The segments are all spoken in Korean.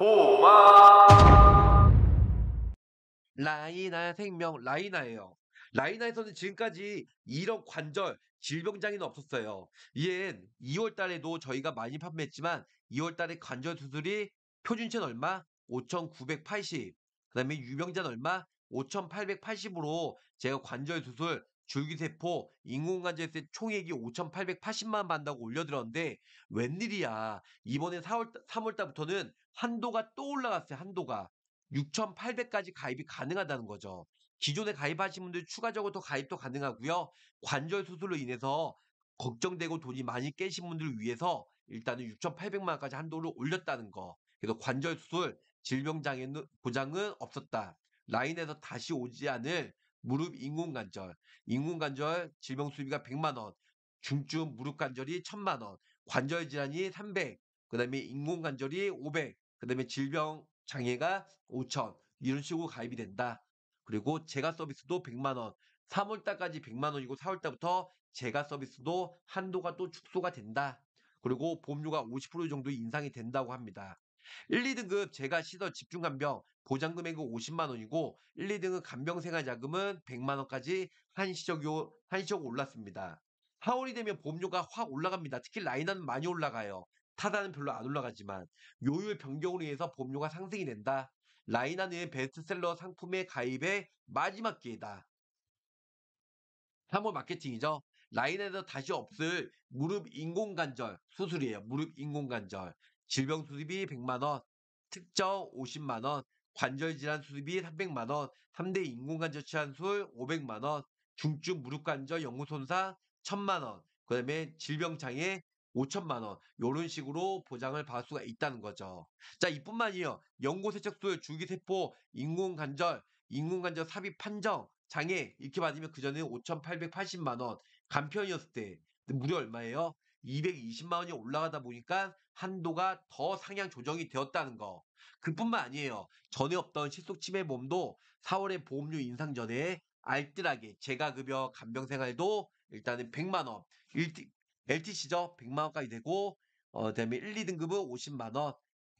보마 라이나의 생명 라이나예요. 라이나에서는 지금까지 이런 관절 질병 장애는 없었어요. 이엔 2월 달에도 저희가 많이 판매했지만 2월 달에 관절 수술이 표준체는 얼마? 5,980. 그다음에 유병자는 얼마? 5,880으로 제가 관절 수술 줄기세포 인공관절세 총액이 5,880만 반다고 올려들었는데 웬일이야. 이번에 4월, 3월달부터는 한도가 또 올라갔어요. 한도가. 6,800까지 가입이 가능하다는 거죠. 기존에 가입하신 분들 추가적으로 더 가입도 가능하고요. 관절 수술로 인해서 걱정되고 돈이 많이 깨신 분들을 위해서 일단은 6,800만 까지 한도를 올렸다는 거. 그래서 관절 수술, 질병 장애 보장은 없었다. 라인에서 다시 오지 않을 무릎 인공관절, 인공관절 질병 수비가 100만 원, 중증 무릎 관절이 1000만 원, 관절 질환이 300, 그다음에 인공관절이 500, 그다음에 질병 장애가 5000 이런 식으로 가입이 된다. 그리고 재가 서비스도 100만 원, 3월 달까지 100만 원이고 4월 달부터 재가 서비스도 한도가 또 축소가 된다. 그리고 보험료가 50% 정도 인상이 된다고 합니다. 1, 2등급 제가 시설 집중 간병 보장 금액은 50만 원이고 1, 2등급 간병 생활 자금은 100만 원까지 한시적 요 한시적 올랐습니다. 하월이 되면 보험료가 확 올라갑니다. 특히 라인나는 많이 올라가요. 타다는 별로 안 올라가지만 요율 변경으로 인해서 보험료가 상승이 된다. 라인나는 베스트셀러 상품의 가입의 마지막 기회다. 3월 마케팅이죠. 라인에서 다시 없을 무릎 인공관절 수술이에요. 무릎 인공관절. 질병 수술이 100만원, 특정 50만원, 관절질환 수술이 300만원, 3대 인공관절 치환술 500만원, 중증 무릎관절 연구손상 1000만원, 그 다음에 질병장애 5천만원 이런 식으로 보장을 받을 수가 있다는 거죠. 자 이뿐만이요. 연고세척술, 주기세포 인공관절, 인공관절 삽입 판정, 장애 이렇게 받으면 그전에 5,880만원 간편이었을 때 무려 얼마예요? 220만 원이 올라가다 보니까 한도가 더 상향 조정이 되었다는 거. 그뿐만 아니에요. 전에 없던 실속 침해 보험도 4월에 보험료 인상 전에 알뜰하게 재가급여 간병생활도 일단은 100만 원, LTC죠? 100만 원까지 되고 어, 그다음에 1, 2등급은 50만 원,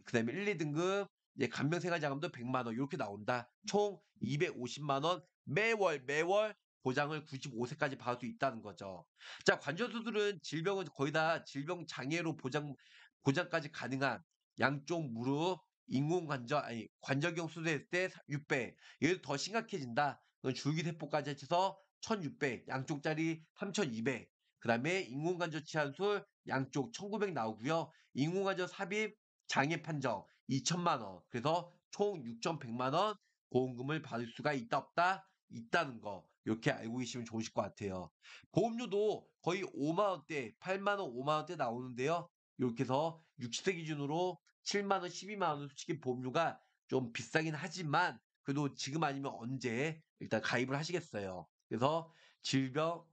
그다음에 1, 2등급 예, 간병생활 자금도 100만 원 이렇게 나온다. 총 250만 원 매월 매월 보장을 95세까지 받을 수 있다는 거죠. 자, 관저수술은 질병은 거의 다 질병 장애로 보장 보장까지 가능한 양쪽 무릎 인공 관절 아니 관절경 수술했을 때 6배. 얘도 더 심각해진다. 줄기세포까지 해서 1,600 양쪽짜리 3,200. 그다음에 인공관절 치환술 양쪽 1,900 나오고요. 인공관절 삽입 장애 판정 2천만 원. 그래서 총 6,100만 원 보험금을 받을 수가 있다 없다. 있다는 거 이렇게 알고 계시면 좋으실 것 같아요. 보험료도 거의 5만 원대, 8만 원, 5만 원대 나오는데요. 이렇게 해서 60세 기준으로 7만 원, 12만 원 솔직히 보험료가 좀 비싸긴 하지만 그래도 지금 아니면 언제 일단 가입을 하시겠어요. 그래서 질병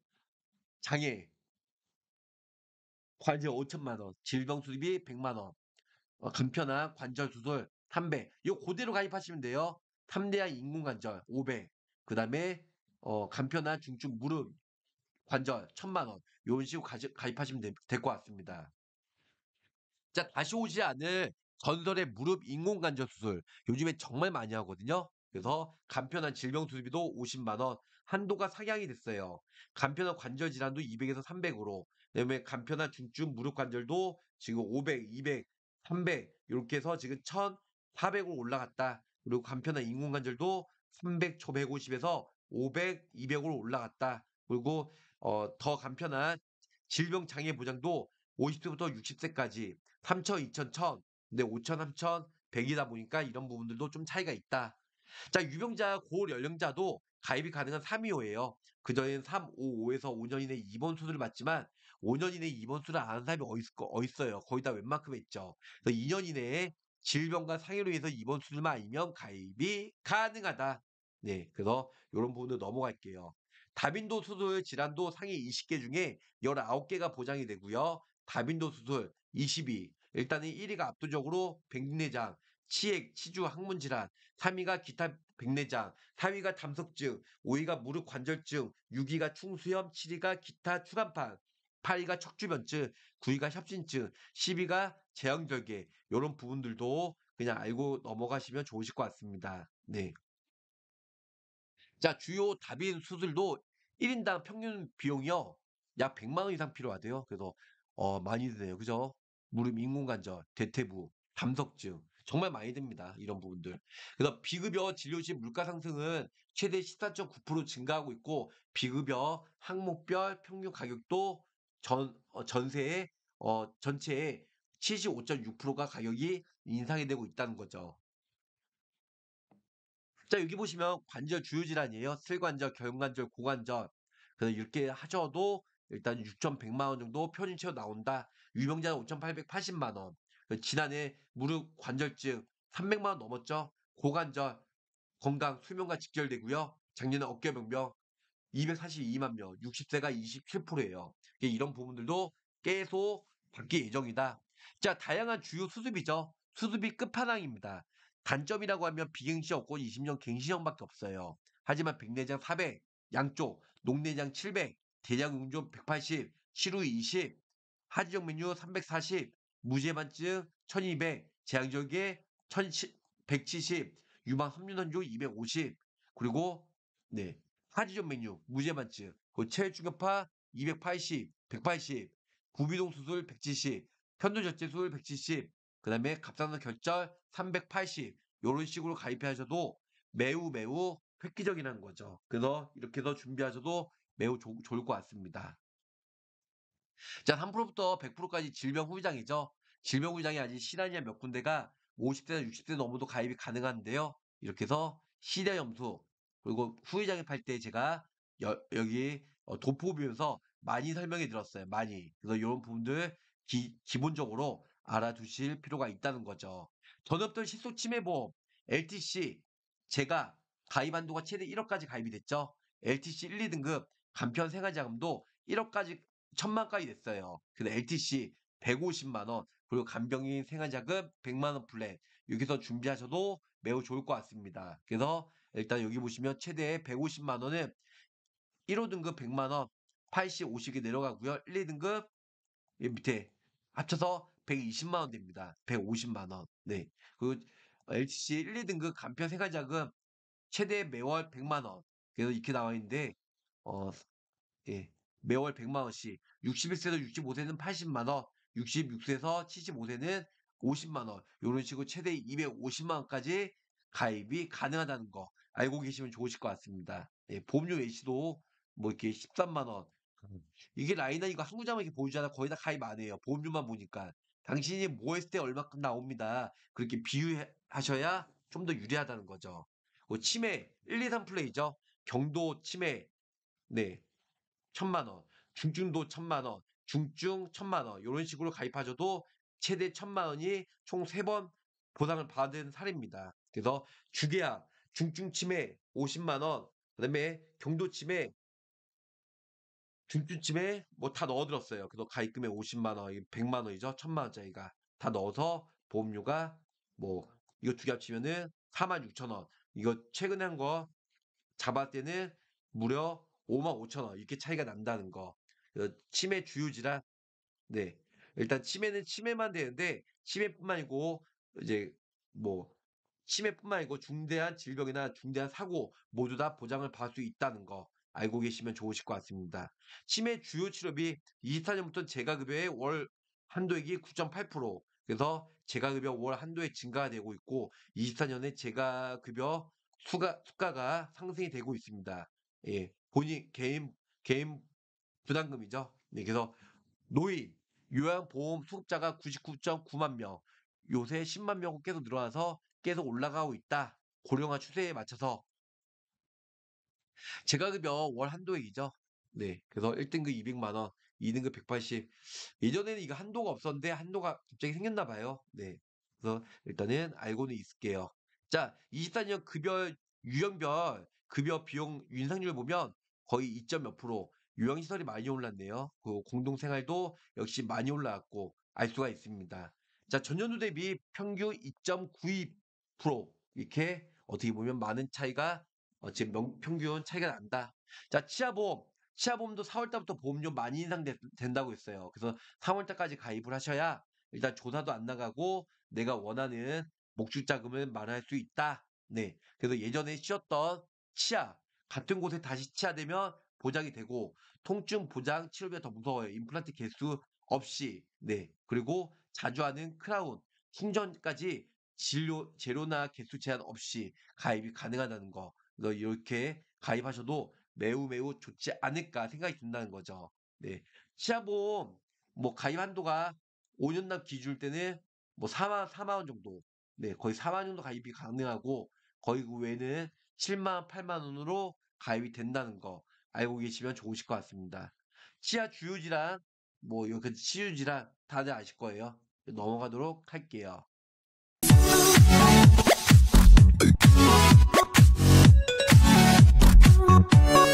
장애 관절 5천만 원, 질병 수입이 100만 원, 어, 간편한 관절 수술, 3배. 거 그대로 가입하시면 돼요. 3대한 인공관절 5배. 그 다음에 어, 간편한 중증 무릎 관절 천만 원 이런 식으로 가지, 가입하시면 될 것 같습니다. 자 다시 오지 않을 전설의 무릎 인공관절 수술 요즘에 정말 많이 하거든요. 그래서 간편한 질병 수술비도 50만 원 한도가 상향이 됐어요. 간편한 관절 질환도 200에서 300으로 그다음에 간편한 중증 무릎 관절도 지금 500, 200, 300 이렇게 해서 지금 1,400으로 올라갔다. 그리고 간편한 인공관절도 300, 초 150에서 500, 200으로 올라갔다. 그리고 어, 더 간편한 질병 장애 보장도 50세부터 60세까지 3천, 2천, 1천, 근데 5천, 3천, 100이다 보니까 이런 부분들도 좀 차이가 있다. 자, 유병자 고연령자도 가입이 가능한 3 2호예요 그전에는 355에서 5년 이내 입원 수술을 받지만 5년 이내 입원 수술을 안한 사람이 어딨어요. 거의 다 웬만큼 했죠. 그래서 2년 이내에 질병과 상해로 인해서 입원 수술만 아니면 가입이 가능하다. 네, 그래서 이런 부분을 넘어갈게요. 다빈도 수술 질환도 상위 20개 중에 19개가 보장이 되고요. 다빈도 수술 20위. 일단은 1위가 압도적으로 백내장, 치액, 치주, 항문 질환, 3위가 기타 백내장, 4위가 담석증, 5위가 무릎 관절증, 6위가 충수염, 7위가 기타 추간판, 8위가 척추변증, 9위가 협신증, 10위가 제형절개 이런 부분들도 그냥 알고 넘어가시면 좋으실 것 같습니다. 네. 자, 주요 다비인 수술도 1인당 평균 비용이요. 약 100만 원 이상 필요하대요. 그래서 어, 많이 드네요. 그죠? 무릎 인공관절, 대퇴부, 담석증 정말 많이 듭니다. 이런 부분들. 그래서 비급여 진료시 물가 상승은 최대 14.9% 증가하고 있고 비급여 항목별 평균 가격도 전 어, 전세의 어, 전체의 75.6%가 가격이 인상이 되고 있다는 거죠. 자 여기 보시면 관절 주요 질환이에요. 슬관절, 경관절, 고관절. 그래서 이렇게 하셔도 일단 6,100만 원 정도 표준 치료 나온다. 유명자는 5,880만 원. 그 지난해 무릎 관절증 300만 원 넘었죠. 고관절 건강 수명과 직결되고요. 작년에 어깨 병명 242만 명, 60세가 27%예요. 이런 부분들도 계속 바뀔 예정이다. 자, 다양한 주요 수습이죠. 수습이 끝판왕입니다. 단점이라고 하면 비갱시 없고 20년 갱신형밖에 없어요. 하지만 백내장 400, 양쪽, 녹내장 700, 대장용종 180, 치루 20, 하지정 메뉴 340, 무제만증 1200, 제왕절개 170, 유방 섬유선조 250, 그리고 네 하지정 메뉴 무제만증, 그 체중격파 280, 180, 구비동 수술 170, 편도절제술 170, 그 다음에 갑상선 결절 380 이런 식으로 가입하셔도 매우 매우 획기적이라는 거죠. 그래서 이렇게 해서 준비하셔도 매우 조, 좋을 것 같습니다. 자 3%부터 100%까지 질병 후유장이죠. 질병 후유장이 아닌 시나리아 몇 군데가 50대나 60대 넘어도 가입이 가능한데요. 이렇게 해서 시대 염수 그리고 후유장입팔때 제가 여, 기 어, 도포 보면서 많이 설명해 드렸어요. 많이. 그래서 이런 부분들 기, 본적으로 알아두실 필요가 있다는 거죠. 전업들 식소침해보험 LTC 제가 가입한도가 최대 1억까지 가입이 됐죠. LTC 1, 2등급 간편 생활자금도 1억까지 1천만까지 됐어요. 근데 LTC 150만원 그리고 간병인 생활자금 100만원 플랜 여기서 준비하셔도 매우 좋을 것 같습니다. 그래서 일단 여기 보시면 최대 150만원은 1호 등급 100만원 80, 50이 내려가고요. 1, 2등급 밑에 합쳐서 120만 원 됩니다. 150만 원. 네. 그 LCC 1, 2등급 간편 생활자금 최대 매월 100만 원. 그래서 이렇게 나와 있는데 어 예. 매월 100만 원씩 61세에서 65세는 80만 원, 66세에서 75세는 50만 원. 이런 식으로 최대 250만 원까지 가입이 가능하다는 거 알고 계시면 좋으실 것 같습니다. 예, 보험료 외시도 뭐 이렇게 13만 원. 이게 라이나 이거 한구장만 이렇게 보이잖아. 거의 다 가입 안 해요. 보험료만 보니까. 당신이 뭐 했을 때 얼마큼 나옵니다. 그렇게 비유하셔야 좀 더 유리하다는 거죠. 그 치매 1, 2, 3 플레이죠. 경도 치매 네 천만 원, 중증도 천만 원, 중증 천만 원 이런 식으로 가입하셔도 최대 천만 원이 총 세 번 보상을 받은 사례입니다. 그래서 주계약 중증 치매 50만 원, 그다음에 경도 치매 중증집에 뭐 다 넣어들었어요. 그래서 가입금에 50만 원, 100만 원이죠. 1000만 원짜리가 다 넣어서 보험료가 뭐 이거 두 개 합치면은 4만 6천 원. 이거 최근에 한거 잡았을 때는 무려 5만 5천 원 이렇게 차이가 난다는 거. 치매 주요 지환 네. 일단 치매는 치매만 되는데 치매뿐만 아니고 이제 뭐 치매뿐만 아니고 중대한 질병이나 중대한 사고 모두 다 보장을 받을 수 있다는 거. 알고 계시면 좋으실 것 같습니다. 치매 주요 치료비 24년부터 재가급여의 월 한도액이 9.8% 그래서 재가급여 월 한도액 증가가 되고 있고 24년에 재가급여 수가, 수가가 상승이 되고 있습니다. 예, 본인 개인 개인 부담금이죠. 네, 그래서 노인 요양보험 수급자가 99.9만 명, 요새 10만 명으 계속 늘어나서 계속 올라가고 있다. 고령화 추세에 맞춰서 제가급여 월 한도액이죠. 네. 그래서 1등급 200만원, 2등급 180. 예전에는 이거 한도가 없었는데 한도가 갑자기 생겼나 봐요. 네. 그래서 일단은 알고는 있을게요. 자, 24년 급여 유형별 급여 비용 인상률 을 보면 거의 2점 몇 프로 요양시설이 많이 올랐네요. 그 공동생활도 역시 많이 올라왔고 알 수가 있습니다. 자 전년도 대비 평균 2.92% 이렇게 어떻게 보면 많은 차이가 어, 지금 평균 차이가 난다. 자, 치아보험. 치아보험도 4월달부터 보험료 많이 인상된다고 했어요. 그래서 3월달까지 가입을 하셔야 일단 조사도 안 나가고 내가 원하는 목줄 자금을 마련할 수 있다. 네. 그래서 예전에 쉬었던 치아, 같은 곳에 다시 치아되면 보장이 되고, 통증 보장 치료비가 더 무서워요. 임플란트 개수 없이. 네. 그리고 자주 하는 크라운, 흉전까지 진료, 재료나 개수 제한 없이 가입이 가능하다는 거. 이렇게 가입하셔도 매우 매우 좋지 않을까 생각이 든다는 거죠. 네. 시아보험 뭐 가입 한도가 5년납 기준 때는 뭐 4만 4만 원 정도, 네 거의 4만 원 정도 가입이 가능하고 거의 그 외에는 7만 8만 원으로 가입이 된다는 거 알고 계시면 좋으실 것 같습니다. 치아 주요 질환 뭐 이렇게 치유 질환 다들 아실 거예요. 넘어가도록 할게요. Bye.